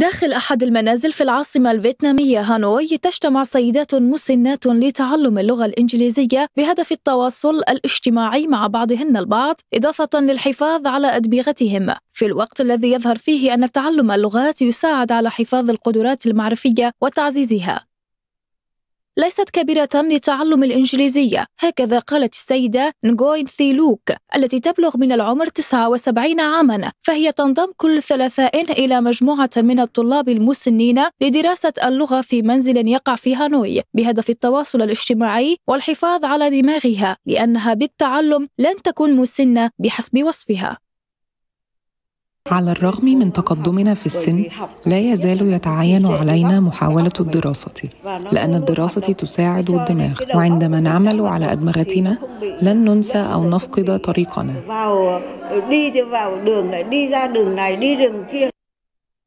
داخل أحد المنازل في العاصمة الفيتنامية هانوي تجتمع سيدات مسنات لتعلم اللغة الإنجليزية بهدف التواصل الاجتماعي مع بعضهن البعض إضافة للحفاظ على أدمغتهم في الوقت الذي يظهر فيه أن تعلم اللغات يساعد على حفاظ القدرات المعرفية وتعزيزها ليست كبيرة لتعلم الإنجليزية هكذا قالت السيدة نغوين ثيلوك التي تبلغ من العمر 79 عاما فهي تنضم كل ثلاثاء إلى مجموعة من الطلاب المسنين لدراسة اللغة في منزل يقع في هانوي بهدف التواصل الاجتماعي والحفاظ على دماغها لأنها بالتعلم لن تكون مسنة بحسب وصفها على الرغم من تقدمنا في السن لا يزال يتعين علينا محاولة الدراسة لأن الدراسة تساعد الدماغ وعندما نعمل على أدمغتنا لن ننسى أو نفقد طريقنا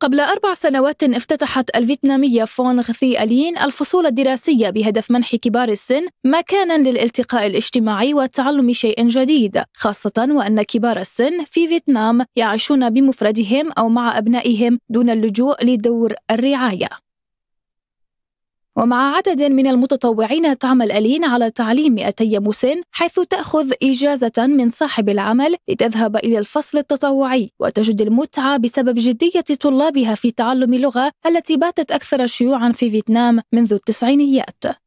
قبل أربع سنوات افتتحت الفيتنامية فون غثي ألين الفصول الدراسية بهدف منح كبار السن مكانا للالتقاء الاجتماعي وتعلم شيء جديد خاصة وأن كبار السن في فيتنام يعيشون بمفردهم أو مع أبنائهم دون اللجوء لدور الرعاية ومع عدد من المتطوعين تعمل ألين على تعليم 200 مسن حيث تأخذ إجازة من صاحب العمل لتذهب إلى الفصل التطوعي وتجد المتعة بسبب جدية طلابها في تعلم اللغة التي باتت أكثر شيوعا في فيتنام منذ التسعينيات